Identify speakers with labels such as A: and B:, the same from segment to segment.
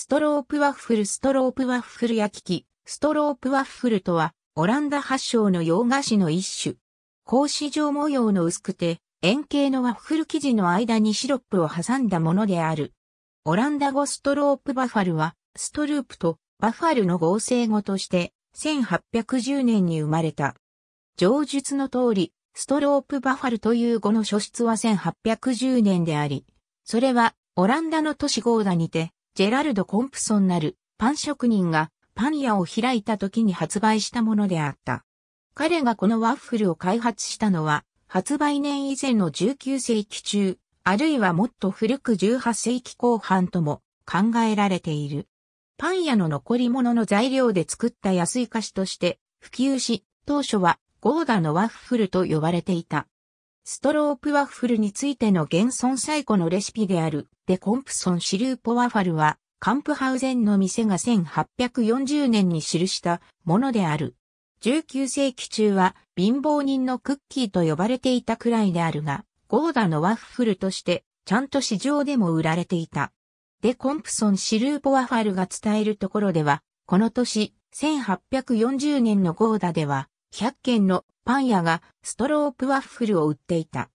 A: ストロープワッフルストロープワッフル焼き器、ストロープワッフルとは、オランダ発祥の洋菓子の一種。格子状模様の薄くて、円形のワッフル生地の間にシロップを挟んだものである。オランダ語ストロープバファルは、ストループとバファルの合成語として、1810年に生まれた。上述の通り、ストロープバファルという語の初出は1810年であり、それはオランダの都市ゴーダにて、ジェラルド・コンプソンなるパン職人がパン屋を開いた時に発売したものであった。彼がこのワッフルを開発したのは、発売年以前の19世紀中、あるいはもっと古く18世紀後半とも考えられている。パン屋の残り物の材料で作った安い菓子として普及し、当初はゴーダのワッフルと呼ばれていた。ストロープワッフルについての現存最古のレシピである、デコンプソンシルーポワファルは、カンプハウゼンの店が1840年に記したものである。19世紀中は貧乏人のクッキーと呼ばれていたくらいであるが、ゴーダのワッフルとしてちゃんと市場でも売られていた。デコンプソン・シルーポワファルが伝えるところでは、この年、1840年のゴーダでは、100軒のパン屋がストロープワッフルを売っていた。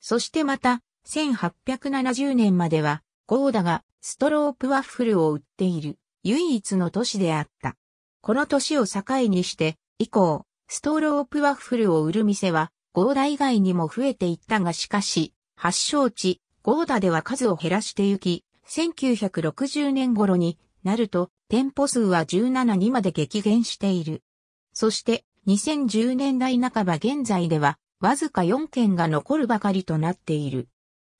A: そしてまた、1870年までは、ゴーダがストロープワッフルを売っている唯一の都市であった。この都市を境にして、以降、ストロープワッフルを売る店は、ゴーダ以外にも増えていったがしかし、発祥地、ゴーダでは数を減らしてゆき、1960年頃になると、店舗数は17にまで激減している。そして、2010年代半ば現在では、わずか4件が残るばかりとなっている。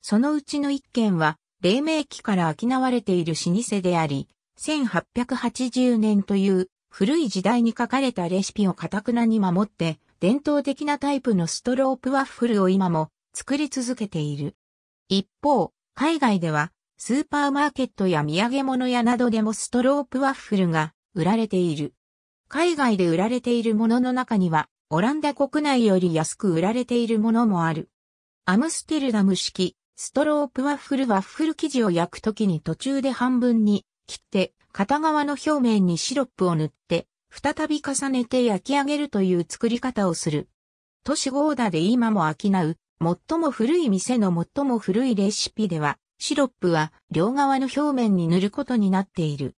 A: そのうちの1件は、黎明期から商われている老舗であり、1880年という古い時代に書かれたレシピをかたくなに守って、伝統的なタイプのストロープワッフルを今も作り続けている。一方、海外では、スーパーマーケットや土産物屋などでもストロープワッフルが売られている。海外で売られているものの中には、オランダ国内より安く売られているものもある。アムステルダム式、ストロープワッフルワッフル生地を焼くときに途中で半分に切って、片側の表面にシロップを塗って、再び重ねて焼き上げるという作り方をする。都市ゴーダで今も飽きなう、最も古い店の最も古いレシピでは、シロップは両側の表面に塗ることになっている。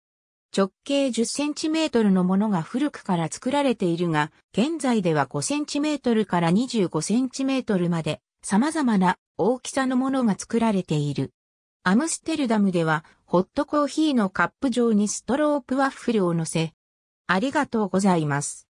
A: 直径10センチメートルのものが古くから作られているが、現在では5センチメートルから25センチメートルまで様々な大きさのものが作られている。アムステルダムでは、ホットコーヒーのカップ状にストロープワッフルを乗せ、ありがとうございます。